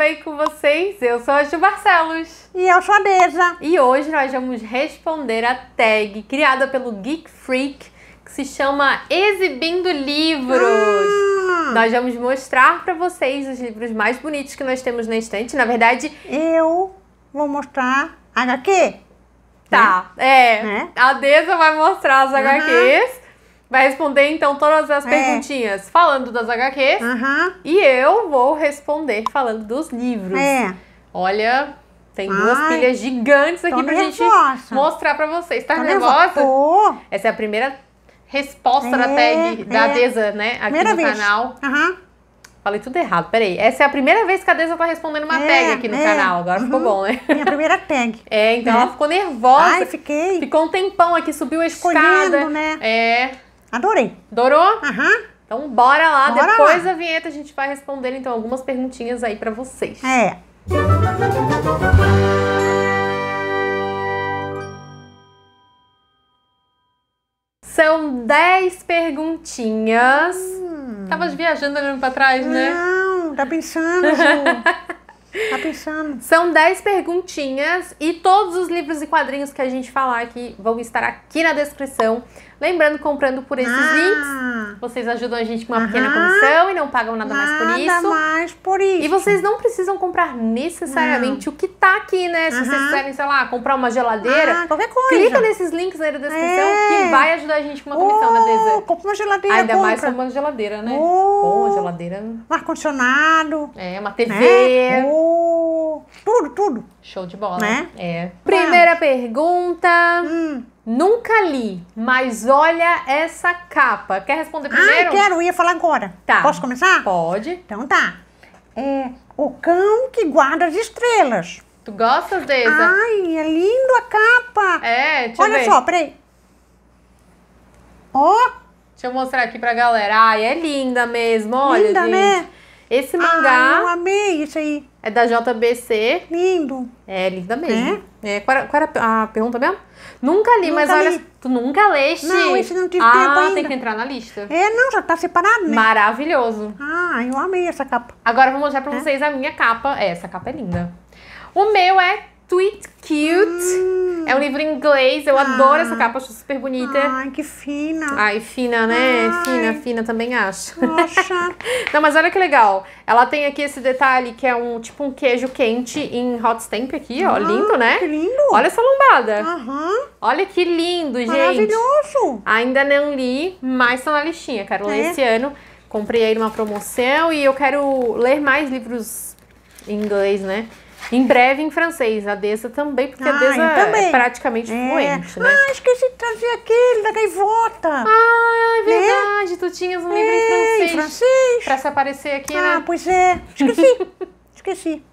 bem com vocês? Eu sou a Ju Barcelos. E eu sou a Deja. E hoje nós vamos responder a tag criada pelo Geek Freak que se chama Exibindo Livros. Ah! Nós vamos mostrar para vocês os livros mais bonitos que nós temos na estante. Na verdade, eu vou mostrar HQ. Tá, né? é. Né? A Deja vai mostrar as uhum. HQs. Vai responder então todas as é. perguntinhas falando das HQs. Uhum. E eu vou responder falando dos livros. É. Olha, tem duas pilhas gigantes aqui pra nervosa. gente mostrar pra vocês. Tá nervosa? Tô. Essa é a primeira resposta é, da tag da é. Deza, né? Aqui primeira no vez. canal. Uhum. Falei tudo errado, peraí. Essa é a primeira vez que a Deza tá respondendo uma é, tag aqui no é. canal. Agora uhum. ficou bom, né? Minha primeira tag. É, então né? ela ficou nervosa. Ai, fiquei. Ficou um tempão aqui, subiu a escada. Escolhendo, né? É. Adorei. Adorou? Aham. Então bora lá, Bora depois da vinheta a gente vai responder então algumas perguntinhas aí pra vocês. É. São 10 perguntinhas. Hum. Tava viajando olhando pra trás, né? Não, tá pensando, Ju. Tá pensando. São 10 perguntinhas e todos os livros e quadrinhos que a gente falar aqui vão estar aqui na descrição. Lembrando, comprando por esses ah. links, vocês ajudam a gente com uma pequena comissão e não pagam nada, nada mais por isso. Nada mais por isso. E vocês não precisam comprar necessariamente não. o que tá aqui, né? Se vocês quiserem, sei lá, comprar uma geladeira, ah, qualquer coisa. clica nesses links aí na descrição é. que vai ajudar a gente com uma comissão, oh, né, Deza? Compra uma geladeira. Ainda compra. mais com uma geladeira, né? Oh. Com uma geladeira. Um ar-condicionado. É, uma TV. Oh. Né? Tudo, tudo. Show de bola. Né? É. Primeira pergunta. Hum. Nunca li, mas olha essa capa. Quer responder primeiro? Ah, quero, ia falar agora. Tá. Posso começar? Pode. Então tá. É O Cão que Guarda as Estrelas. Tu gostas dessa? Ai, é lindo a capa. É, deixa Olha eu ver. só, peraí. Ó. Oh. Deixa eu mostrar aqui pra galera. Ai, é linda mesmo, olha, Linda, gente. né? Esse mangá... Ai, eu amei isso aí. É da JBC. Lindo. É, linda mesmo. É? é qual, era, qual era a pergunta mesmo? Nunca li, nunca mas li. olha. Tu nunca leste? Não, esse não tive ah, tempo ainda. Ah, tem que entrar na lista. É, não, já tá separado, né? Maravilhoso. Ah, eu amei essa capa. Agora eu vou mostrar pra é? vocês a minha capa. É, essa capa é linda. O meu é Sweet Cute. Hum. É um livro em inglês, eu ah. adoro essa capa, acho super bonita. Ai, que fina. Ai, fina, né? Ai. Fina, fina também acho. Poxa. Não, mas olha que legal. Ela tem aqui esse detalhe que é um tipo um queijo quente em hot stamp aqui, ó. Ah, lindo, né? Que lindo. Olha essa lombada. Aham. Olha que lindo, gente. Maravilhoso. Ainda não li, mas tá na listinha, quero ler é? esse ano. Comprei aí numa promoção e eu quero ler mais livros em inglês, né? Em breve em francês, a Deza também, porque ah, a Dessa é praticamente é. né? Ah, esqueci de trazer aquele da gaivota. Ah, é né? verdade, tu tinhas um é, livro em é, francês. Em francês. Pra se aparecer aqui, ah, né? Ah, pois é, esqueci, esqueci.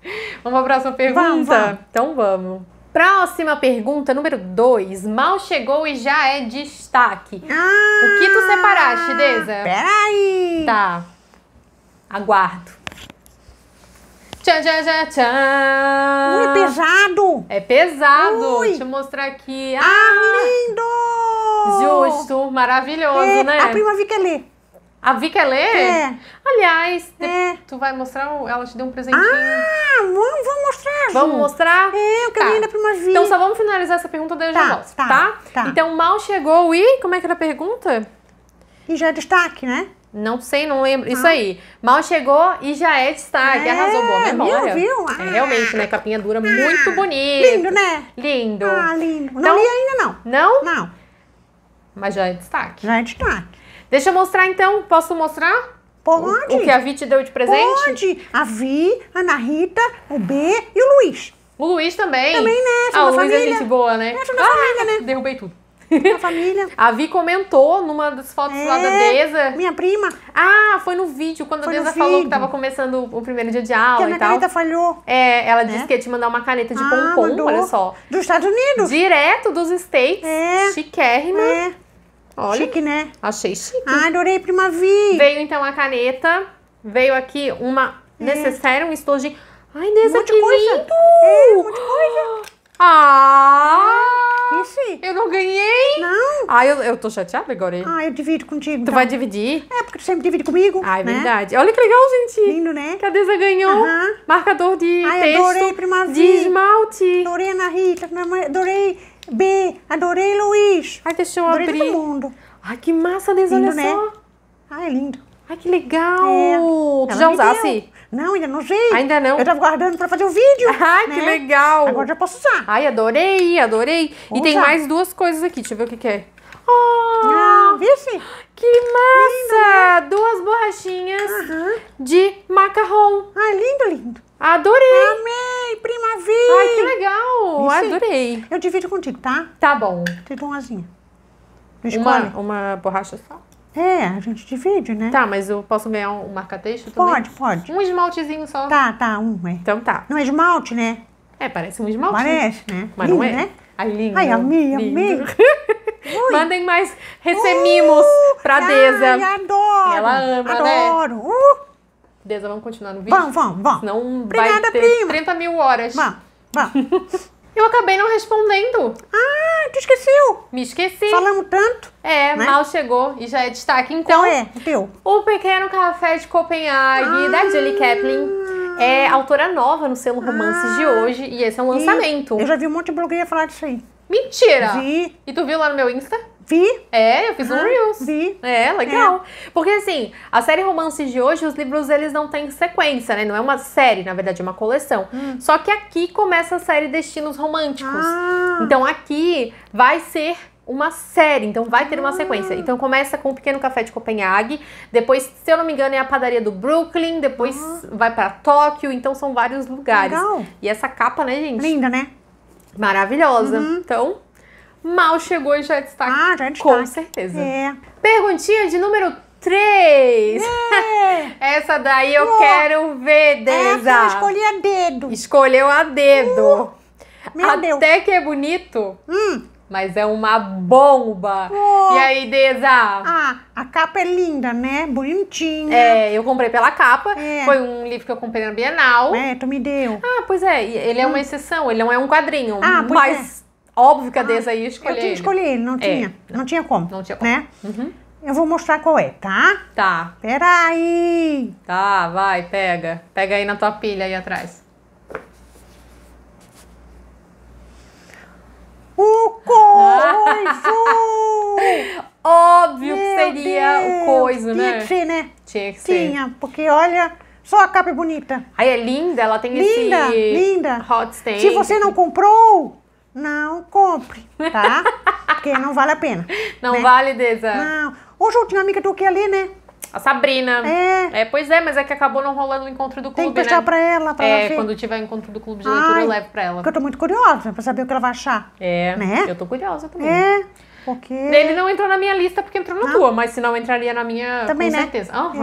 Vamos pra próxima pergunta? Vamos, vamos. Então vamos. Próxima pergunta, número 2. Mal chegou e já é destaque. Ah, o que tu ah, separaste, Deza? Peraí. Tá. Aguardo. Tchan, tchan, tchan, tchan. Ui, pesado. É pesado. Ui. Deixa eu mostrar aqui. Ah, ah lindo. Justo, maravilhoso, é, né? A prima Vikelê. A que É. Aliás, é. tu vai mostrar, ela te deu um presentinho. Ah, vamos, vamos mostrar. Vamos mostrar? É, eu caminho tá. da prima Vikelê. Então só vamos finalizar essa pergunta, daí eu tá, já volto, tá, tá, tá? Então mal chegou e, como é que era a pergunta? E já é destaque, né? Não sei, não lembro. Ah. Isso aí. Mal chegou e já é destaque. É, Arrasou, boa memória. Viu, viu? Ah. É, realmente, né? Ah. Capinha dura, ah. muito bonita. Lindo, né? Lindo. Ah, lindo. Então, não li ainda, não. Não? Não. Mas já é destaque. Já é destaque. Deixa eu mostrar, então. Posso mostrar? Pode. O, o que a Vi te deu de presente? Pode. A Vi, a Ana Rita, o B e o Luiz. O Luiz também. Também, né? ah, o Luiz é família. é gente boa, né? É, ah, família, né? Derrubei tudo. A família. a Vi comentou numa das fotos é, lá da é, Deza. Minha prima. Ah, foi no vídeo, quando foi a Deza falou vídeo. que tava começando o primeiro dia de aula que a minha e tal. caneta falhou. É, ela disse é? que ia te mandar uma caneta de ah, pompom, mandou. olha só. Dos Estados Unidos. Direto dos States. É. Chiquérrima. É. Olha. Chique, né? Achei chique. Ah, adorei, prima Vi. Veio então a caneta. Veio aqui uma é. necessária, um estojo Ai, Deza, um que coisa. lindo! É, um monte de coisa. Ah! ah. Esse? Eu não ganhei. Não. Ah, eu, eu tô chateada agora, hein? Ah, eu divido contigo. Tu então. vai dividir? É, porque tu sempre divide comigo. Ah, é né? verdade. Olha que legal, gente. Lindo, né? Cadeza ganhou. Marcador de Ai, texto. adorei, primavera. De esmalte. Adorei Ana Rita. Adorei B. Adorei Luiz. Ai, deixa eu adorei abrir. Adorei todo mundo. Ai, que massa, Deus, lindo, olha né? só. Ai, lindo. Ai, que legal. É. Tu Ela já usasse? Não, ainda não usei. Ainda não. Eu tava guardando pra fazer o um vídeo. Ai, né? que legal. Agora já posso usar. Ai, adorei, adorei. Vou e usar. tem mais duas coisas aqui, deixa eu ver o que, que é. Oh, ah, ah vixe. Que massa! Lindo, Duas borrachinhas uhum. de macarrão. Ai, lindo, lindo. Adorei! Amei, prima Vi! Ai, que legal! Vixe. Adorei! Eu divido contigo, tá? Tá bom. tem dou Uma, uma borracha só? É, a gente divide, né? Tá, mas eu posso ganhar um marca-texto também? Pode, pode. Um esmaltezinho só. Tá, tá, um, é. Então tá. Não é esmalte, né? É, parece um esmalte. Parece, né? Mas lindo, não é. Né? lindo. Ai, amei, amei. Mandem mais recebimos uh, pra Deza. Ai, adoro. Ela ama, adoro. né? Adoro. Uh. Deza, vamos continuar no vídeo? Vamos, vamos, vamos. Senão Obrigada, vai ter prima. 30 mil horas. Vamos, vamos. eu acabei não respondendo. Ah, ah, te esqueceu! Me esqueci. Falamos tanto. É, né? mal chegou e já é destaque. Então, Qual é? O teu? O Pequeno Café de Copenhague, ah. da Julie Kaplan. É autora nova no selo Romances ah. de hoje e esse é um lançamento. eu já vi um monte de blogueira falar disso aí. Mentira! Vi. E tu viu lá no meu Insta? Vi? É, eu fiz um ah, Reels. Vi. É, legal. É. Porque assim, a série Romances de hoje, os livros eles não têm sequência, né? Não é uma série, na verdade, é uma coleção. Hum. Só que aqui começa a série Destinos Românticos. Ah. Então aqui vai ser uma série, então vai ter uma ah. sequência. Então começa com o Pequeno Café de Copenhague, depois, se eu não me engano, é a padaria do Brooklyn, depois ah. vai para Tóquio, então são vários lugares. Legal. E essa capa, né, gente? Linda, né? Maravilhosa. Uhum. Então, mal chegou e já destaca. Ah, já destaca. Com certeza. É. Perguntinha de número 3. É. Essa daí eu oh. quero ver, é, Deza. Essa eu escolhi a dedo. Escolheu a dedo. Uh, meu Até Deus. que é bonito. Hum. Mas é uma bomba. Oh. E aí, Deza? Ah, a capa é linda, né? Bonitinha. É, eu comprei pela capa. É. Foi um livro que eu comprei na Bienal. É, tu me deu. Ah, pois é. Ele é hum. uma exceção. Ele não é um quadrinho. Ah, pois mas... É Óbvio que a ah, Deza ia escolher. Eu tinha escolhido escolher, não é, tinha. Não, não tinha como. Não tinha né? como. Né? Uhum. Eu vou mostrar qual é, tá? Tá. Peraí. Tá, vai, pega. Pega aí na tua pilha aí atrás. O coiso! Óbvio Meu que seria Deus. o coiso, né? Tinha que ser, né? Tinha que ser. Tinha, porque olha, só a capa é bonita. Aí é linda, ela tem linda, esse... Linda, linda. Hot stain. Se você não comprou, não compre, tá? Porque não vale a pena. Não né? vale, Deza. Não. Hoje eu tinha uma amiga que ali, né? A Sabrina. É. é. Pois é, mas é que acabou não rolando o encontro do clube, Tem que deixar né? pra ela, pra é, ela É, quando tiver encontro do clube de leitura, Ai, eu levo pra ela. Porque eu tô muito curiosa pra saber o que ela vai achar. É, né? eu tô curiosa também. É, porque... Ele não entrou na minha lista porque entrou na ah. tua, mas se não entraria na minha, também, com né? certeza. Aham,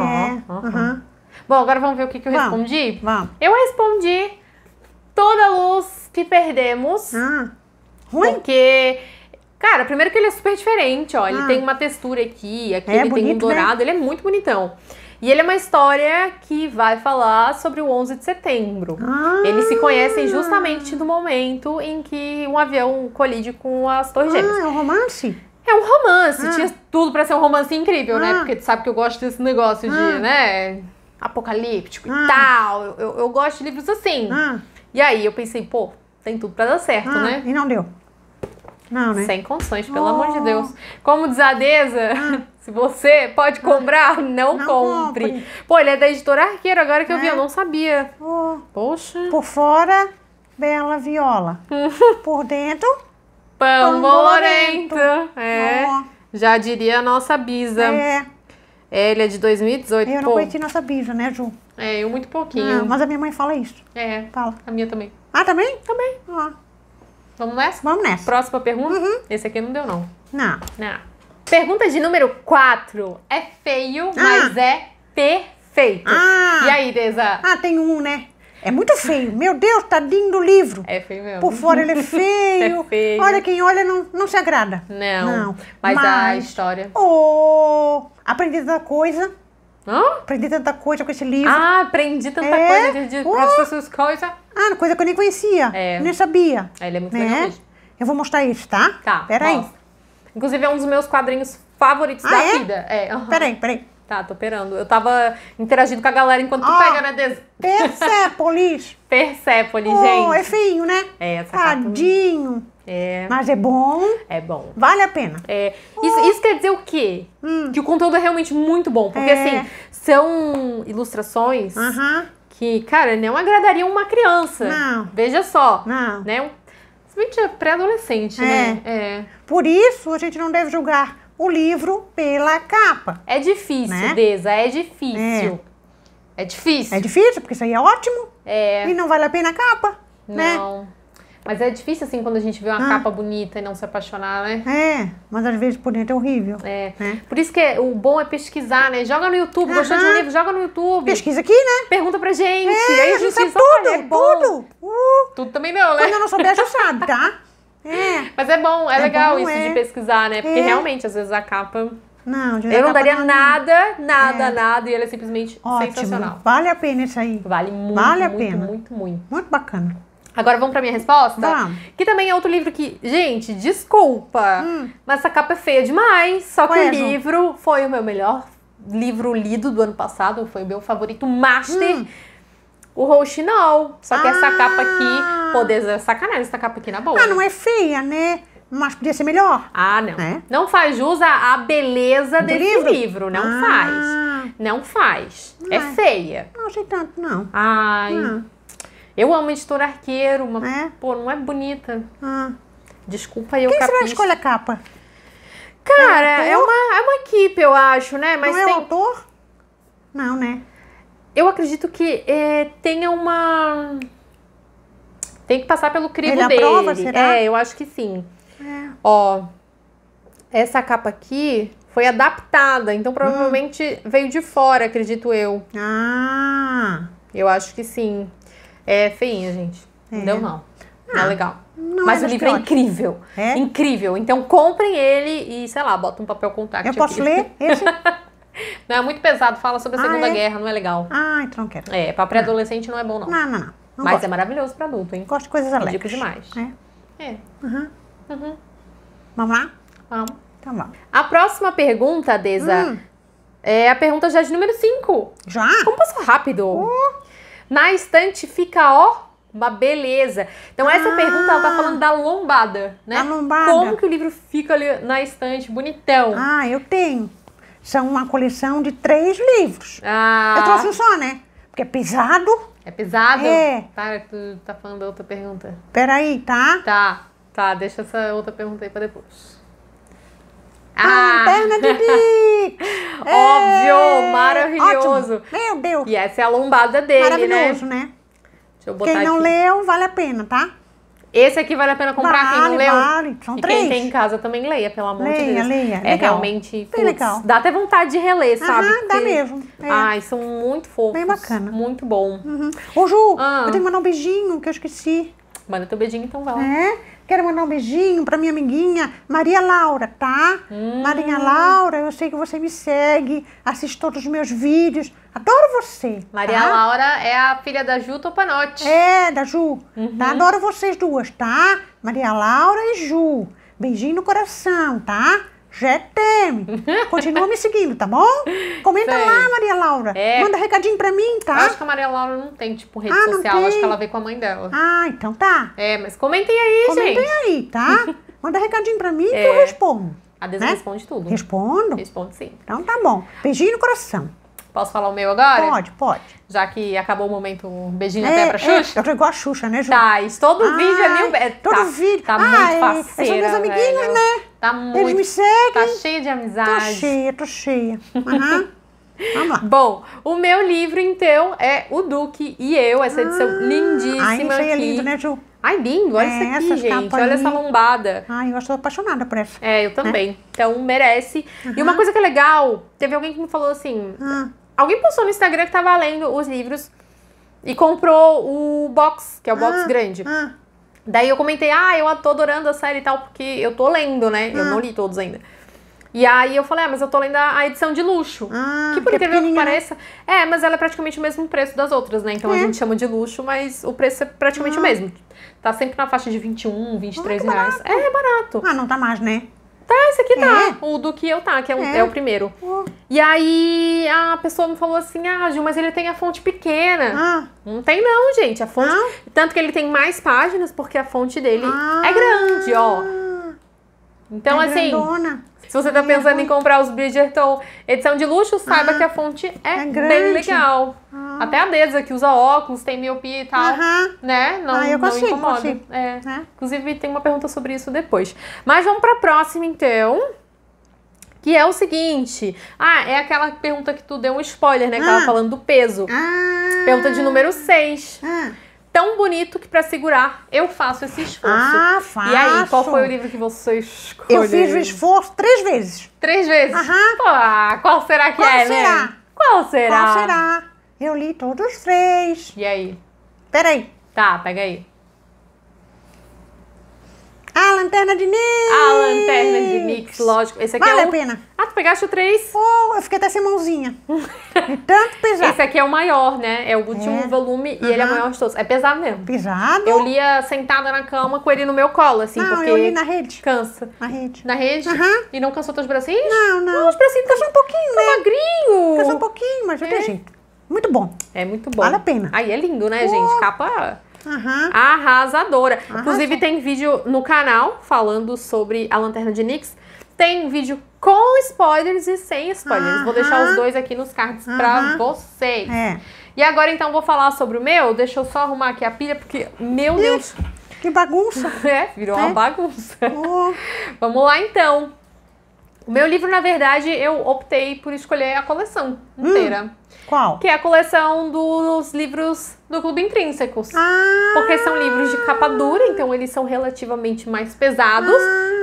uhum, é. uhum. Bom, agora vamos ver o que, que eu vamos. respondi? Vamos. Eu respondi toda luz que perdemos... Ah Ruim? Porque. Cara, primeiro que ele é super diferente, ó. Ele ah. tem uma textura aqui, aqui é, ele bonito, tem um né? dourado, né? ele é muito bonitão. E ele é uma história que vai falar sobre o 11 de setembro. Ah. Eles se conhecem justamente no momento em que um avião colide com as torres ah, gêmeas. Ah, é um romance? É um romance. Ah. Tinha tudo para ser um romance incrível, né? Ah. Porque tu sabe que eu gosto desse negócio de, ah. né, apocalíptico e tal. Eu, eu, eu, gosto de livros assim. E aí eu pensei, pô, tem tudo para dar certo, né? E não deu. Não, né? Sem condições, pelo oh. amor de Deus. Oh. Como desadeza. ah. se você pode comprar, não, não compre. compre. Pô, ele é da editora Arqueiro, agora que é. eu vi, eu é. não sabia. Oh. Poxa. Por fora, bela viola. Por dentro, pão bolorento. É. Oh. Já diria a nossa Bisa. É. é. Ele é de 2018. Eu não Pô. conheci nossa Bisa, né, Ju? É, eu muito pouquinho. Ah, mas a minha mãe fala isso. É. Fala. A minha também. Ah, também? Também. Ah. Vamos nessa? Vamos nessa. Próxima pergunta? Uhum. Esse aqui não deu, não. Não. Não. Pergunta de número 4. É feio, ah. mas é perfeito. Ah. E aí, Deza? Ah, tem um, né? É muito feio. Meu Deus, tadinho tá do livro. É feio mesmo. Por fora ele é feio. é feio. Olha, quem olha não, não se agrada. Não. não. Mas, mas a história. Oh, aprendi uma coisa Hã? Aprendi tanta coisa com esse livro. Ah, aprendi tanta é? coisa de, de uh! professor coisas Ah, coisa que eu nem conhecia. É. Nem sabia. É, ele é muito né? legal mesmo. Eu vou mostrar isso, tá? Tá. Peraí. Inclusive é um dos meus quadrinhos favoritos ah, da é? vida. É, uhum. Peraí, peraí. Tá, tô esperando. Eu tava interagindo com a galera enquanto oh, tu pega, né, Des... Persepolis. Persepolis, oh, gente. É feio, né? É, essa é Tadinho. É. Mas é bom. É bom. Vale a pena. É. Isso, isso quer dizer o quê? Hum. Que o conteúdo é realmente muito bom. Porque, é. assim, são ilustrações que, cara, não agradariam uma criança. Não. Veja só. Não. Né? Principalmente pré-adolescente, né? é. né? É. Por isso, a gente não deve julgar o livro pela capa. É difícil, né? Deza, é difícil. É. é difícil. É difícil, porque isso aí é ótimo. É. E não vale a pena a capa, não. né? Não. Mas é difícil, assim, quando a gente vê uma ah. capa bonita e não se apaixonar, né? É, mas às vezes por dentro é horrível. É. é. Por isso que é, o bom é pesquisar, né? Joga no YouTube, gostou de um livro, joga no YouTube. Pesquisa aqui, né? Pergunta pra gente. É, aí a gente sabe tudo, é tudo. Uh. Tudo também não, né? Quando eu não souber, já sabe, tá? É. Mas é bom, é, é legal bom, isso é. de pesquisar, né? Porque é. realmente, às vezes, a capa... Não, Eu não daria é nada, nada, é. nada. E ela é simplesmente Ótimo. sensacional. Vale a pena isso aí. Vale muito, vale a muito, pena. muito, muito. Muito bacana. Agora vamos pra minha resposta? Tá. Que também é outro livro que, gente, desculpa, hum. mas essa capa é feia demais. Só que o é, livro foi o meu melhor livro lido do ano passado, foi o meu favorito master. Hum. O roxinol. Só que ah. essa capa ah. aqui, poder é sacanagem essa capa aqui na boa. Ah, não é feia, né? Mas podia ser melhor. Ah, não. É? Não faz jus à, beleza do desse livro. livro. Não ah. faz. Não faz. Não é. é feia. Não achei tanto, não. Ai. Não. Ah. Eu amo editor arqueiro, mas, é? pô, não é bonita. Ah. Desculpa eu, o capista. será escolhe a capa? Cara, é, é, uma, é uma equipe, eu acho, né? Mas não é tem... o autor? Não, né? Eu acredito que é, tenha uma... Tem que passar pelo crivo Ele dele. Aprova, será? É, eu acho que sim. É. Ó, essa capa aqui foi adaptada, então hum. provavelmente hum. veio de fora, acredito eu. Ah! Eu acho que sim é feinha, gente. É. Deu mal. Tá ah, não é legal. Não mas é o livro é incrível. É? Incrível. Então comprem ele e, sei lá, bota um papel contact. Eu posso aqui. ler esse? não, é muito pesado. Fala sobre a ah, Segunda ah, é? Guerra, não é legal. Ah, então não quero. É, pra pré-adolescente não. não é bom, não. Não, não, não. não mas gosto. é maravilhoso pra adulto, hein? Gosto de coisas alegres. Dica demais. É. É. Uhum. Uhum. Vamos lá? Vamos. Tá A próxima pergunta, Deza, hum. é a pergunta já de número 5. Já? Como passou rápido? Uh. Na estante fica, ó, uma beleza. Então, essa ah, pergunta, ela tá falando da lombada, né? A lombada. Como que o livro fica ali na estante, bonitão? Ah, eu tenho. São uma coleção de três livros. Ah. Eu trouxe um só, né? Porque é pesado. É pesado? É. Para, tá, tu tá falando da outra pergunta. Peraí, tá? Tá, tá. Deixa essa outra pergunta aí pra depois. Ah, ah perna de bico! é. Maravilhoso, é, maravilhoso. Ótimo. Meu Deus. E essa é a lombada dele, né? maravilhoso, né? né? Deixa eu botar Quem não aqui. leu, vale a pena, tá? Esse aqui vale a pena comprar, vale, quem não leu. Vale, são e três. quem tem em casa também leia, pelo amor leia, de Deus. Leia, É legal. realmente putz, legal. Dá até vontade de reler, sabe? Porque... dá mesmo. É. Ai, são muito fofos. Bem bacana. Muito bom. Uhum. Ô, Ju, ah. eu tenho que mandar um beijinho que eu esqueci. Manda teu beijinho então, vai lá. É? Quero mandar um beijinho para minha amiguinha Maria Laura, tá? Hum. Laura, eu sei que você me segue, assiste todos os meus vídeos. Adoro você. Tá? Maria tá? Laura é a filha da Ju Topanotti. É, da Ju. Uhum. Tá? Adoro vocês duas, tá? Maria Laura e Ju. Beijinho no coração, tá? GTM. Continua me seguindo, tá bom? Comenta Sei. lá, Maria Laura. É. Manda recadinho pra mim, tá? Eu acho que a Maria Laura não tem, tipo, rede ah, social. Tem? Acho que ela vê com a mãe dela. Ah, então tá. É, mas comentem aí, comentem gente. Comentem aí, tá? Manda recadinho pra mim é. que eu respondo. A Desa né? responde tudo. Respondo? Respondo sim. Então tá bom. Beijinho no coração. Posso falar o meu agora? Pode, pode. Já que acabou o momento, um beijinho é, até pra Xuxa. É, eu tô igual a Xuxa, né, Ju? Tá, isso todo ai, ah, vídeo é mil... É, todo tá, vídeo. Tá ah, muito parceira, é, é São meus amiguinhos, velho. né? Tá muito. Eles me seguem. Tá cheia de amizade. Tô cheia, tô cheia. Uhum. Vamos lá. Bom, o meu livro, então, é O Duque e Eu, essa edição ah, lindíssima. Ai, isso aí é lindo, né, Ju? Ai, bingo, olha é, isso aqui, gente. Olha essa lombada. Ai, eu estou apaixonada por essa. É, eu né? também. Então, merece. Uhum. E uma coisa que é legal, teve alguém que me falou assim... Uhum. Alguém postou no Instagram que tava lendo os livros e comprou o box, que é o box ah, grande. Ah. Daí eu comentei, ah, eu tô adorando a série e tal, porque eu tô lendo, né? Ah. Eu não ah. li todos ainda. E aí eu falei, ah, mas eu tô lendo a edição de luxo. Ah, que por que é incrível que né? pareça. É, mas ela é praticamente o mesmo preço das outras, né? Então é. a gente chama de luxo, mas o preço é praticamente ah. o mesmo. Tá sempre na faixa de 21, 23 ah, reais. É, é barato. Ah, não tá mais, né? Tá, esse aqui tá. é. tá. O do que eu tá, que é, um, é. é o primeiro. Oh. E aí a pessoa me falou assim: Ah, Gil, mas ele tem a fonte pequena. Ah. Não tem, não, gente. A fonte. Ah. Tanto que ele tem mais páginas, porque a fonte dele é ah. é grande, ó. Então, é assim. Grandona. Se você tá é pensando em comprar os Bridgerton edição de luxo, saiba ah, que a fonte é, é bem legal. Ah. Até a Deza, que usa óculos, tem miopia e tal, né? Não, ah, eu consigo, incomoda. Consigo. É. É. Inclusive, tem uma pergunta sobre isso depois. Mas vamos pra próxima, então. Que é o seguinte: ah, é aquela pergunta que tu deu um spoiler, né? Que ah. tava falando do peso. Ah. Pergunta de número 6. Ah. Tão bonito que para segurar eu faço esse esforço. Ah, faço. E aí, qual foi o livro que você escolheu? Eu fiz o esforço três vezes. Três vezes? Aham. Pô, ah, qual será que qual é, né? será? né? Qual será? Qual será? Eu li todos os três. E aí? Peraí. Tá, pega aí. A lanterna de Nix! A lanterna de Nix, lógico. Esse aqui vale é o... a pena. Ah, tu pegaste o 3? Oh, eu fiquei até sem mãozinha. De tanto pesado. Esse aqui é o maior, né? É o último é. volume uhum. e ele é o maior de todos. É pesado mesmo. Pesado? Eu lia sentada na cama com ele no meu colo, assim, não, porque... eu li na rede. Cansa. Na rede. Na rede? Uhum. E não cansou teus bracinhos? Não, não. Não, os bracinhos cansou um pouquinho, tá magrinho. Cansou um pouquinho, mas eu é. jeito. Muito bom. É muito bom. Vale a pena. Aí é lindo, né, oh. gente? Capa... Uhum. Arrasadora. Inclusive, tem vídeo no canal falando sobre a lanterna de Nix. Tem vídeo com spoilers e sem spoilers. Uhum. Vou deixar os dois aqui nos cards uhum. pra vocês. É. E agora, então, vou falar sobre o meu. Deixa eu só arrumar aqui a pilha, porque, meu Ih, Deus. Que bagunça. É, virou é. uma bagunça. Vamos lá, então. O meu livro, na verdade, eu optei por escolher a coleção hum. inteira. Hum, qual? Que é a coleção dos livros do Clube Intrínsecos. Ah, porque são livros de capa dura, então eles são relativamente mais pesados. Ah,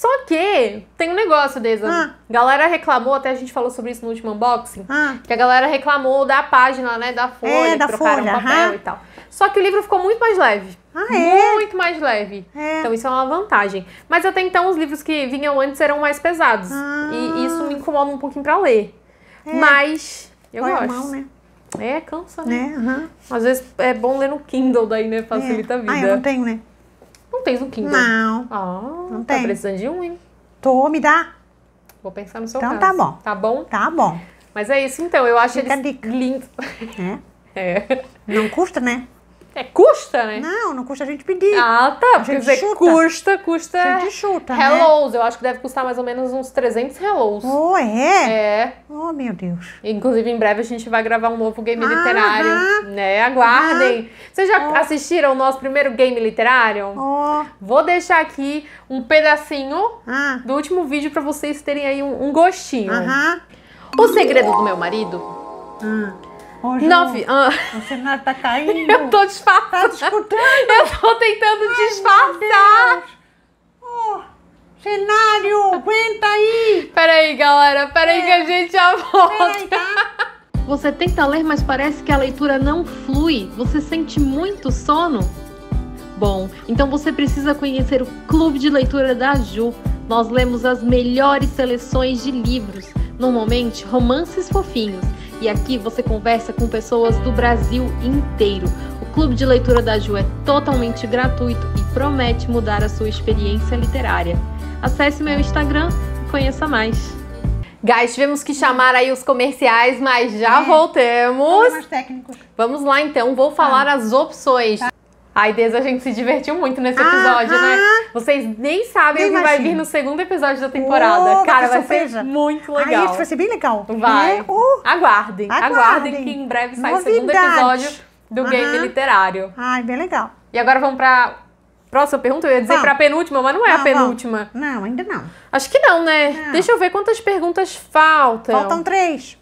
só que tem um negócio, Deza. Ah. Galera reclamou, até a gente falou sobre isso no último unboxing, ah. que a galera reclamou da página, né, da é, folha, é, da trocaram folha, papel aham. e tal. Só que o livro ficou muito mais leve. Ah, é? Muito mais leve. É. Então isso é uma vantagem. Mas até então os livros que vinham antes eram mais pesados. Ah. E isso me incomoda um pouquinho para ler. É. Mas eu gosto. Mão, né? É, cansa, né? É, uhum. Às vezes é bom ler no Kindle daí, né? É. Facilita a vida. Ah, eu não tenho, né? Não tens um Kindle? Não. Ah, não tá tem. precisando de um, hein? Tô, me dá. Vou pensar no seu então, caso. Então tá bom. Tá bom? Tá bom. Mas é isso, então. Eu acho Fica eles lindos. É? é. Não custa, né? É, custa, né? Não, não custa a gente pedir. Ah, tá. A gente dizer, chuta. custa, custa. A gente chuta. Né? Hellos, né? eu acho que deve custar mais ou menos uns 300 hellos. Oh, é? É. Oh, meu Deus. Inclusive, em breve a gente vai gravar um novo game ah, literário. Ah, né? Aguardem. Ah, Vocês já oh. assistiram o nosso primeiro game literário? Oh. Vou deixar aqui um pedacinho ah. do último vídeo para vocês terem aí um, um gostinho. Aham. O segredo do meu marido. Hum Ô, Ju, Nove. Ah. O cenário tá caindo. Eu tô disfarçando. Tá discutindo? Eu tô tentando Ai, disfarçar. Oh, cenário, aguenta aí. Peraí, galera. Peraí é. que a é. gente já volta. Tá? Você tenta ler, mas parece que a leitura não flui. Você sente muito sono? Bom, então você precisa conhecer o Clube de Leitura da Ju. Nós lemos as melhores seleções de livros, normalmente romances fofinhos e aqui você conversa com pessoas do Brasil inteiro. O Clube de Leitura da Ju é totalmente gratuito e promete mudar a sua experiência literária. Acesse meu Instagram e conheça mais. Guys, tivemos que chamar aí os comerciais, mas já é. voltamos. Vamos, Vamos lá então, vou falar tá. as opções. Tá. Ai, deus, a gente se divertiu muito nesse episódio, ah, né? Vocês nem sabem o que vai vir no segundo episódio da temporada. Oh, Cara, vai surpresa. ser muito legal. Ai, vai ser bem legal. Vai. Né? uh, aguardem, aguardem, aguardem. que em breve sai Novidade. o segundo episódio do Game Literário. Ai, bem legal. E agora vamos pra próxima pergunta? Eu ia dizer vamos. pra penúltima, mas não é não, a penúltima. Vamos. Não, ainda não. Acho que não, né? Não. Deixa eu ver quantas perguntas faltam. Faltam três.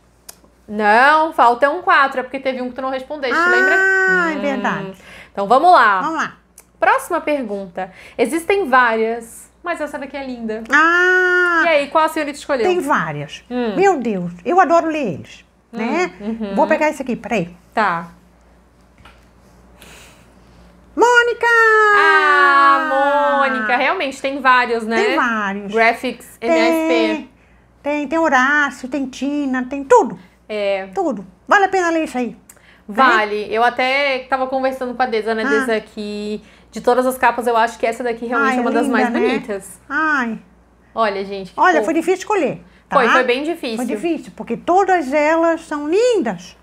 Não, faltam quatro. É porque teve um que tu não respondeste, ah, lembra? Ah, é hum. verdade. Então vamos lá. Vamos lá. Próxima pergunta. Existem várias, mas essa daqui é linda. Ah! E aí, qual a senhorita escolheu? Tem várias. Hum. Meu Deus, eu adoro ler eles. Hum. Né? Uhum. Vou pegar esse aqui, peraí. Tá. Mônica! Ah, Mônica, realmente tem vários, né? Tem vários. Graphics, tem, MFP. Tem, tem Horácio, tem Tina, tem tudo. É. Tudo. Vale a pena ler isso aí. Vale. Eu até tava conversando com a Deza, né, ah. Deza, que de todas as capas eu acho que essa daqui realmente Ai, é uma linda, das mais né? bonitas. Ai. Olha, gente. Olha, foi difícil escolher. Tá? Foi, foi bem difícil. Foi difícil, porque todas elas são lindas.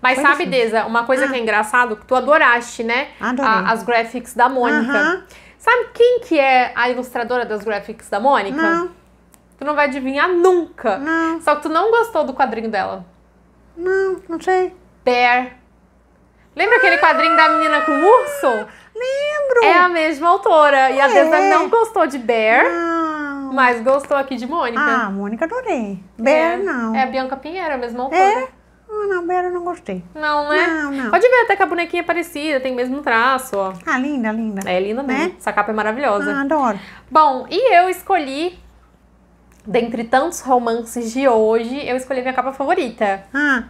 Mas foi sabe, difícil. Deza, uma coisa ah. que é ah. engraçado, que tu adoraste, né? Adorei. A, as graphics da Mônica. Sabe quem que é a ilustradora das graphics da Mônica? Não. Tu não vai adivinhar nunca. Não. Só que tu não gostou do quadrinho dela. Não, não sei. Bear. Lembra aquele quadrinho da menina com o urso? Lembro! É a mesma autora. E a ah, Deza é? não gostou de Bear, não. mas gostou aqui de Mônica. Ah, Mônica adorei. Bear é. não. É a Bianca Pinheiro, a mesma é? autora. É? Ah, não, Bear eu não gostei. Não, né? Não, não. Pode ver até que a bonequinha é parecida, tem o mesmo traço, ó. Ah, linda, linda. É linda né? mesmo. Essa capa é maravilhosa. Ah, adoro. Bom, e eu escolhi dentre tantos romances de hoje, eu escolhi minha capa favorita. Ah,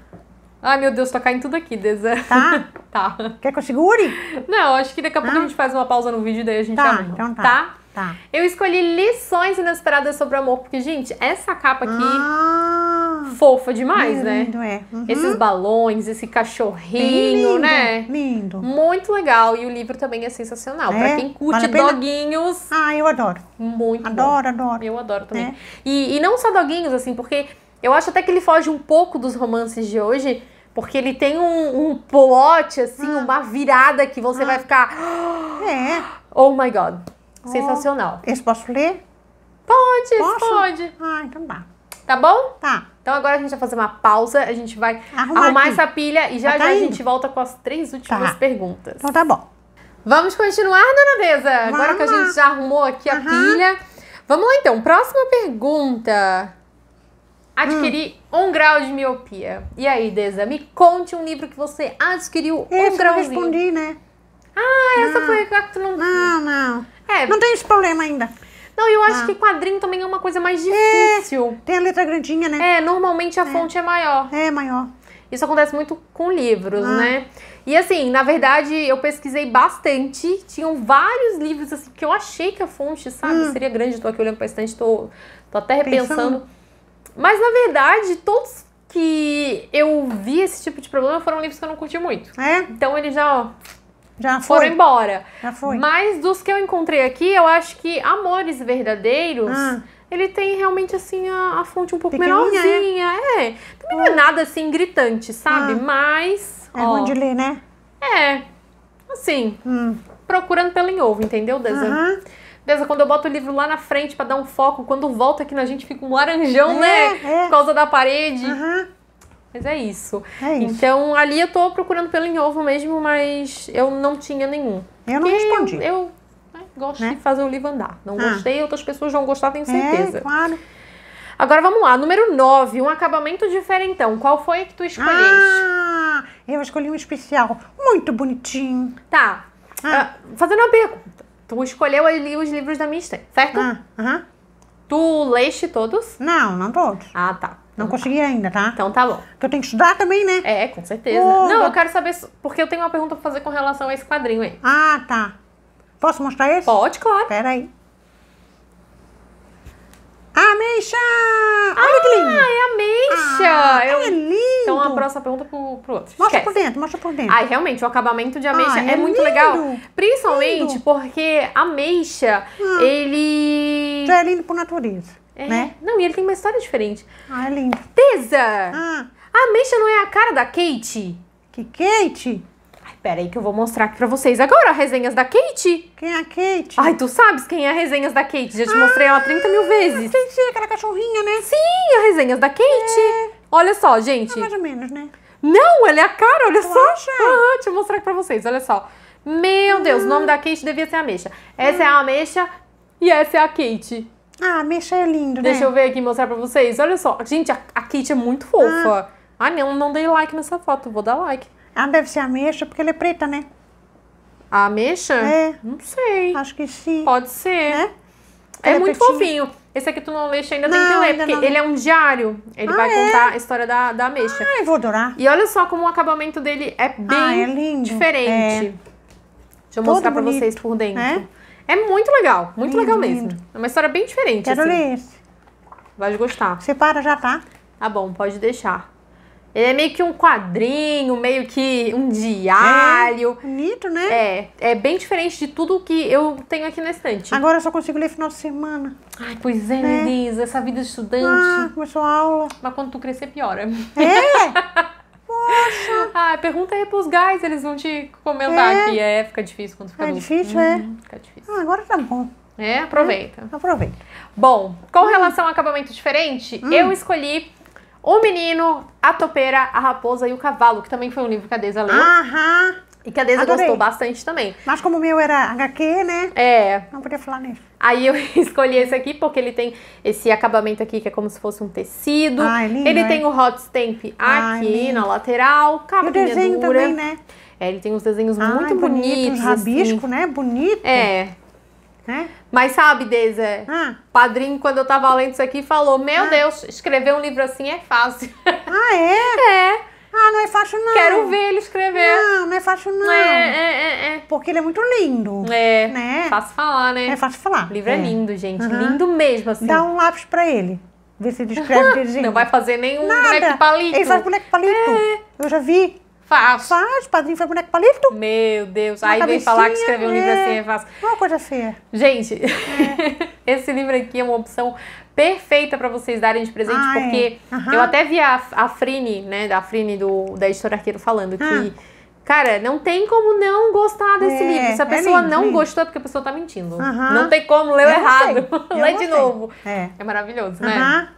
Ai, meu Deus, tô caindo tudo aqui, Deza. Tá? tá. Quer que eu segure? Não, acho que daqui a pouco ah. a gente faz uma pausa no vídeo e daí a gente tá, arruma. Então tá. tá? Tá. Eu escolhi lições inesperadas sobre amor, porque, gente, essa capa aqui. Ah, fofa demais, lindo, né? Lindo, é. Uhum. Esses balões, esse cachorrinho, lindo, né? Lindo. Muito legal. E o livro também é sensacional. É, pra quem curte vale doguinhos. Ah, eu adoro. Muito. Adoro, bom. adoro. Eu adoro também. É. E, e não só doguinhos, assim, porque eu acho até que ele foge um pouco dos romances de hoje porque ele tem um, um plot, assim, ah. uma virada que você ah. vai ficar. É. Oh my God. Oh. Sensacional. Esse posso ler? Pode, posso? pode. Ah, então tá. Tá bom? Tá. Então agora a gente vai fazer uma pausa, a gente vai Arrumar arrumar essa pilha e já tá já a gente volta com as três últimas tá. perguntas. Então tá bom. Vamos continuar, dona Deza? agora que a gente já arrumou aqui a pilha. Vamos lá então, próxima pergunta adquiri hum. um grau de miopia. E aí, Deza, me conte um livro que você adquiriu é, esse um grauzinho. Eu respondi, né? Ah, essa não. Ah. foi a que tu não. Não, não. É. Não tem esse problema ainda. Não, eu acho não. que quadrinho também é uma coisa mais é, difícil. É, tem a letra grandinha, né? É, normalmente a é. fonte é maior. É maior. Isso acontece muito com livros, ah. né? E assim, na verdade, eu pesquisei bastante. Tinham vários livros assim que eu achei que a fonte, sabe, hum. seria grande. Estou aqui olhando pra estante, tô, tô até repensando. Pensando. Mas na verdade, todos que eu vi esse tipo de problema foram livros que eu não curti muito. É? Então eles já, ó, já foi. foram embora. Já foi. Mas dos que eu encontrei aqui, eu acho que Amores Verdadeiros. Ah. Ele tem realmente assim a, a fonte um pouco é? menorzinha. É. é. Também não é ah. nada assim gritante, sabe? Ah. Mas. É ó, ruim de ler, né? É. Assim. Hum. Procurando pelo em ovo, entendeu, Deza? Uhum. Beleza, quando eu boto o livro lá na frente para dar um foco, quando volta aqui na gente fica um laranjão, né? é, né? É. Por causa da parede. Uhum. Mas é isso. é isso. Então, ali eu tô procurando pelo em ovo mesmo, mas eu não tinha nenhum. Eu não respondi. Eu, eu né, gosto né? de fazer o livro andar. Não ah. gostei, outras pessoas vão gostar, tenho é, certeza. É, claro. Agora vamos lá, número 9, um acabamento diferentão. Qual foi que tu escolheste? Ah, eu escolhi um especial, muito bonitinho. Tá. Ah. Uh, fazendo uma pergunta. Tu escolheu ali os livros da minha certo? Ah, aham. Tu leste todos? Não, não todos. Ah, tá. Não então tá. consegui ainda, tá? Então tá bom. Porque eu tenho que estudar também, né? É, com certeza. Não, eu quero saber, porque eu tenho uma pergunta pra fazer com relação a esse quadrinho aí. Ah, tá. Posso mostrar esse? Pode, claro. Pera aí. Ameixa! Olha ah, que lindo! é ameixa! Ah, eu... É lindo! Então a próxima pergunta pro, pro outro. Mostra Esquece. por dentro, mostra por dentro. Ai, realmente, o acabamento de ameixa é, é, muito legal. Principalmente lindo. porque ameixa, ah. ele... Já é lindo por natureza, é. né? Não, e ele tem uma história diferente. Ah, é lindo. Tesa! Ah. A ameixa não é a cara da Kate? Que Kate? Pera aí que eu vou mostrar aqui pra vocês agora, resenhas da Kate. Quem é a Kate? Ai, tu sabes quem é resenhas da Kate. Já te ah, mostrei ela 30 mil ah, vezes. Kate é aquela cachorrinha, né? Sim, a resenhas da Kate. É... Olha só, é gente. É mais ou menos, né? Não, ela é a cara, olha tu só. Acha? Uhum, deixa eu mostrar aqui pra vocês, olha só. Meu hum. Deus, o nome da Kate devia ser Ameixa. Essa hum. é a Ameixa e essa é a Kate. Ah, Ameixa é lindo, né? Deixa eu ver aqui mostrar pra vocês. Olha só. Gente, a, a Kate é muito fofa. Ah. ah, não, não dei like nessa foto. Vou dar like. Ah, deve ser ameixa, porque ela é preta, né? A ameixa? É. Não sei. Acho que sim. Pode ser. Né? É, é muito pretinho. fofinho. Esse aqui tu não leste ainda, não, tem que ler, porque não... ele é um diário. Ele ah, vai é? contar a história da, da ameixa. Ah, eu vou adorar. E olha só como o acabamento dele é ah, bem ah, é lindo. diferente. É. Deixa eu Todo mostrar bonito. pra vocês por dentro. É, é muito legal, muito lindo, legal mesmo. Lindo. É uma história bem diferente. Quero assim. ler esse. Vai gostar. Separa já, tá? Tá bom, pode deixar. Ele é meio que um quadrinho, meio que um diário. É, bonito, né? É, é bem diferente de tudo que eu tenho aqui na estante. Agora eu só consigo ler final de semana. Ai, pois é, né? Liz, essa vida de estudante. Ah, começou a aula. Mas quando tu crescer, piora. É? Poxa! Ah, pergunta aí pros guys, eles vão te comentar é. aqui. É, fica difícil quando fica É difícil, né? é. Fica difícil. Ah, agora tá bom. É, aproveita. É, aproveita. Bom, com hum. relação ao acabamento diferente, hum. eu escolhi o Menino, A Topeira, A Raposa e o Cavalo, que também foi um livro que a Deisa leu. Aham. E que a Deisa Adorei. gostou bastante também. Mas como o meu era HQ, né? É. Não podia falar nisso. Aí eu escolhi esse aqui porque ele tem esse acabamento aqui que é como se fosse um tecido. Ai, ah, é lindo, ele é? tem o hot stamp ah, é aqui na lateral, capa de desenho dura. também, né? É, ele tem uns desenhos ah, muito é bonitos. Bonito, um assim. rabisco, assim. né? Bonito. É. É? Mas sabe, Deza, ah. padrinho, quando eu tava lendo isso aqui, falou: Meu ah. Deus, escrever um livro assim é fácil. Ah, é? É. Ah, não é fácil não. Quero ver ele escrever. Não, ah, não é fácil não. É, é, é, é. Porque ele é muito lindo. É. Né? Fácil falar, né? É fácil falar. O livro é, é lindo, gente. Uhum. Lindo mesmo, assim. Dá um lápis pra ele. Vê se ele escreve dirigindo. não vai fazer nenhum Nada. boneco palito. Ele faz boneco palito. É. Eu já vi. Faço. Faz, padrinho foi boneco palito. Meu Deus, Uma aí vem falar que escreveu é. um livro assim é fácil. Uma coisa feia. Assim, é. Gente, é. esse livro aqui é uma opção perfeita para vocês darem de presente, ah, porque é. uhum. eu até vi a, a Frine, né, da Frine do, da Editora Arqueiro falando ah. que, cara, não tem como não gostar desse é, livro. Se a é pessoa é lindo, não gostou, é porque a pessoa tá mentindo. Uhum. Não tem como, leu eu errado. Lê de novo. É, é maravilhoso, uhum. né?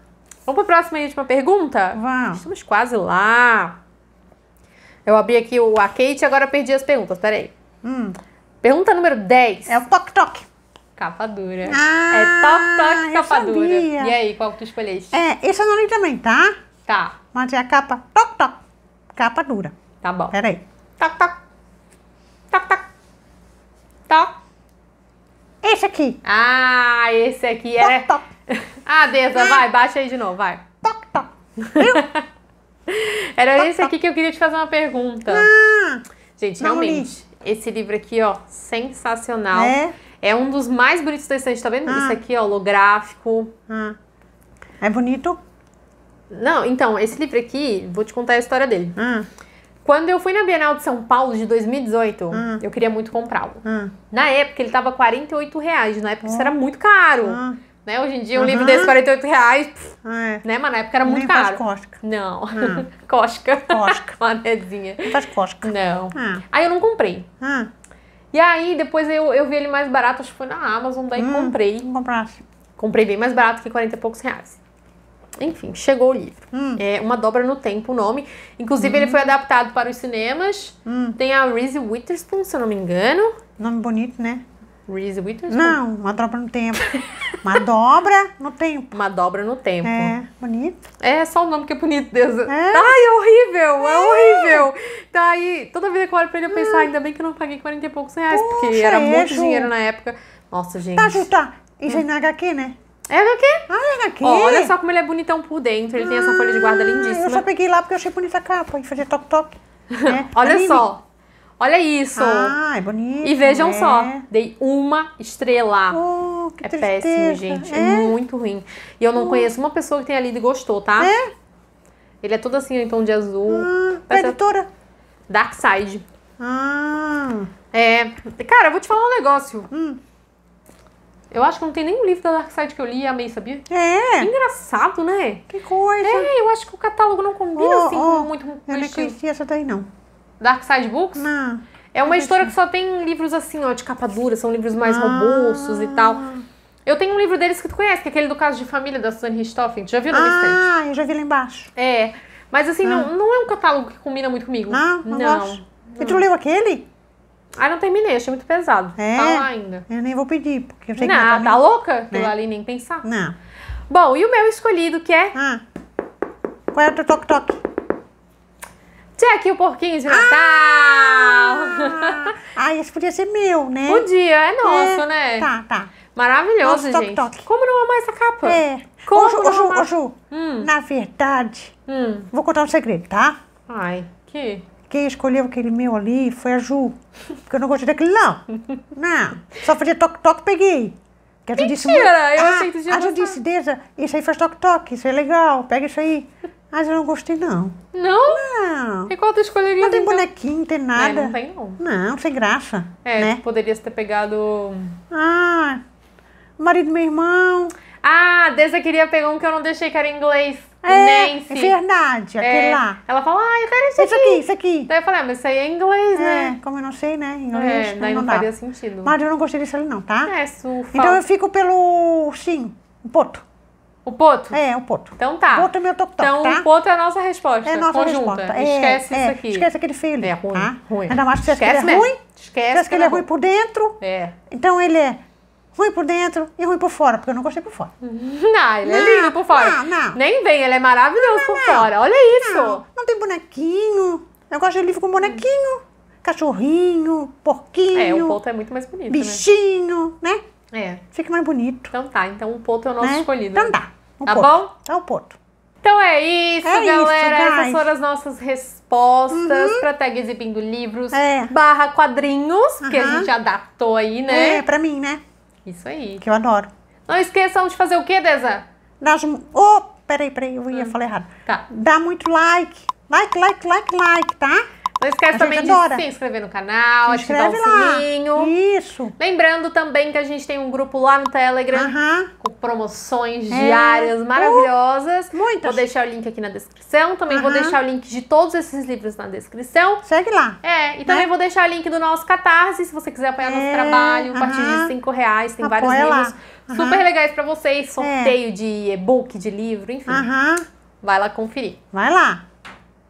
Vamos para a próxima e última pergunta? Vamos. Estamos quase lá. Eu abri aqui o a Kate e agora perdi as perguntas, peraí. Hum. Pergunta número 10. É o Toc Toc. Capa dura. Ah, é Toc Toc Capa Dura. E aí, qual que tu escolheste? É, esse eu não li também, tá? Tá. Mas é a capa Toc Toc. Capa dura. Tá bom. Peraí. Toc, toc. Toc, toc. Toc. Esse aqui. Ah, esse aqui toc, era... Toc, toc. Ah, Deza, né? vai, baixa aí de novo, vai. Toc, toc. Viu? Era tá, esse tá. aqui que eu queria te fazer uma pergunta. Ah, Gente, realmente, esse livro aqui, ó, sensacional. É? É um dos mais bonitos da estante, tá vendo? Ah. Isso aqui, ó, holográfico. Ah. É bonito? Não, então, esse livro aqui, vou te contar a história dele. Ah. Quando eu fui na Bienal de São Paulo de 2018, ah. eu queria muito comprá-lo. Na época ele tava 48 reais, na época isso era muito caro. Né? Hoje em dia, um livro desse, 48 reais. Pff, é. Né? Mas na época era muito Nem caro. Cosca. Não. Hum. Ah. cosca. Cosca. Manezinha. Não faz cosca. Não. Ah. Aí eu não comprei. Ah. E aí, depois eu, eu vi ele mais barato, acho que foi na Amazon, daí hum, comprei. Comprasse. Comprei bem mais barato que 40 e poucos reais. Enfim, chegou o livro. Hum. É Uma Dobra no Tempo, o nome. Inclusive, ele hum. foi adaptado para os cinemas. Tem a Reese Witherspoon, se eu não me engano. Nome bonito, né? Reese Witherspoon? Não, uma dobra no tempo. uma dobra no tempo. Uma dobra no tempo. É, bonito. É, só o nome que é bonito, Deus. É. Ai, é horrível, é, é horrível. Tá aí, toda vez que eu olho pra ele, eu penso, é. ainda bem que eu não paguei 40 e poucos reais, Poxa, porque era muito Ju. dinheiro na época. Nossa, tá, gente. Tá, Ju, tá. Isso aí na é HQ, né? É HQ? Ah, é HQ. olha só como ele é bonitão por dentro. Ele ah, tem essa folha de guarda lindíssima. Ah, eu só peguei lá porque eu achei bonita a capa. E fazer toque-toque. Né? olha Anime. só. Olha isso! Ai, bonito! E vejam né? só, dei uma estrela. Oh, é tristeza. péssimo, gente. É, é? Muito ruim. E eu não oh. conheço uma pessoa que tenha lido e gostou, tá? É? Ele é todo assim, em tom de azul. Ah, a editora? Dark Side. Ah. É. Cara, eu vou te falar um negócio. Hum. Eu acho que não tem nenhum livro da Dark Side que eu li e amei, sabia? É. Que engraçado, né? Que coisa. É, eu acho que o catálogo não combina oh, assim oh, muito com Eu não conhecia essa daí, não. Dark Side Books? Não. É uma editora que só tem livros assim, ó, de capa dura, são livros mais ah. robustos e tal. Ah. Eu tenho um livro deles que tu conhece, que é aquele do caso de família da Suzanne Richthofen. Tu já viu no Ah, eu já vi lá embaixo. É. Mas assim, ah. não, não é um catálogo que combina muito comigo. Não, não. não. E tu leu aquele? Ah, não terminei, achei muito pesado. É? Tá lá ainda. Eu nem vou pedir, porque eu sei não, que... Não, tá nem... louca? Aquilo é. ali nem pensar. Não. Bom, e o meu escolhido, que é... Ah. Qual é o teu toque-toque? Jack aqui o porquinho de Natal! Ah, ah, esse podia ser meu, né? Podia, é nosso, é, né? Tá, tá. Maravilhoso, Nossa, gente. Toque, toque. Como não amar essa capa? É. Como ô, Ju, não ô, Ju, ô, Ju, hum. na verdade, hum. vou contar um segredo, tá? Ai, que? Quem escolheu aquele meu ali foi a Ju. Porque eu não gostei daquele, não. Não. Só fazia toque-toque, peguei. Que a Ju disse, Mentira, eu ah, achei que tu tinha A Ju disse, Deja, isso aí faz toque-toque, isso é legal, pega isso aí mas ah, eu não gostei, não. Não? Não. E qual tu escolheria? Não tem então? bonequinho, tem é, nada. É, não tem, não. Não, sem graça. É, né? poderia ter pegado. Ah, marido do meu irmão. Ah, Deza queria pegar um que eu não deixei, que era em inglês. É, é Nancy. é verdade, aquele é. lá. Ela fala, ah, eu quero isso aqui. Isso aqui, isso aqui. Daí então eu falei, ah, mas isso aí é inglês, é, né? como eu não sei, né? É, inglês, é, né, daí não, não faria dá. sentido. Mas eu não gostei disso ali não, tá? É, surfa. Então eu fico pelo sim, um poto. O Poto? É, o Poto. Então tá. O Poto é meu top toc Então tá? o Poto é a nossa resposta. É a nossa conjunta. resposta. É, esquece é, isso aqui. Esquece aquele filho. É ruim. Tá? ruim. Ainda mais que você esquece que ele é ruim. Esquece, esquece que, ele é ruim é por dentro. É. Então ele é ruim por dentro e ruim por fora, porque eu não gostei por fora. Não, ele não, é lindo por fora. Não, não. Nem vem, ele é maravilhoso não, por fora. Olha isso. Não, não tem bonequinho. Eu gosto de livro com bonequinho. Cachorrinho, porquinho. É, o Poto é muito mais bonito. Né? Bichinho, né? né? É. Fica mais bonito. Então tá, então o Poto é o nosso né? escolhido. Então tá tá Porto. bom? É o Porto. Então é isso, é galera. Isso, Essas foram as nossas respostas uhum. para tags e livros é. barra quadrinhos, uhum. que a gente adaptou aí, né? É, pra mim, né? Isso aí. Que eu adoro. Não esqueçam de fazer o quê, Deza? Nas... Oh, peraí, peraí, eu ia hum. falar errado. Tá. Dá muito like. Like, like, like, like, tá? Não esquece também de se inscrever no canal, se ativar o lá. sininho. Isso. Lembrando também que a gente tem um grupo lá no Telegram uh -huh. com promoções é. diárias oh, maravilhosas. Uh, muitas. Vou deixar o link aqui na descrição. Também uh -huh. vou deixar o link de todos esses livros na descrição. Segue lá. É, e também né? vou deixar o link do nosso Catarse, se você quiser apoiar é. nosso trabalho, a partir -huh. de 5 reais, tem Apoia vários lá. livros super legais para vocês, é. sorteio é. de e-book, de livro, enfim. Vai lá conferir. Vai lá.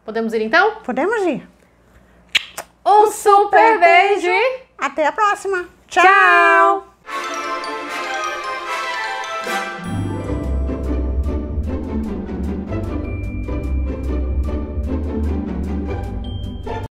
Podemos ir então? Podemos ir. Um super beijo. Até a próxima. Tchau. Tchau.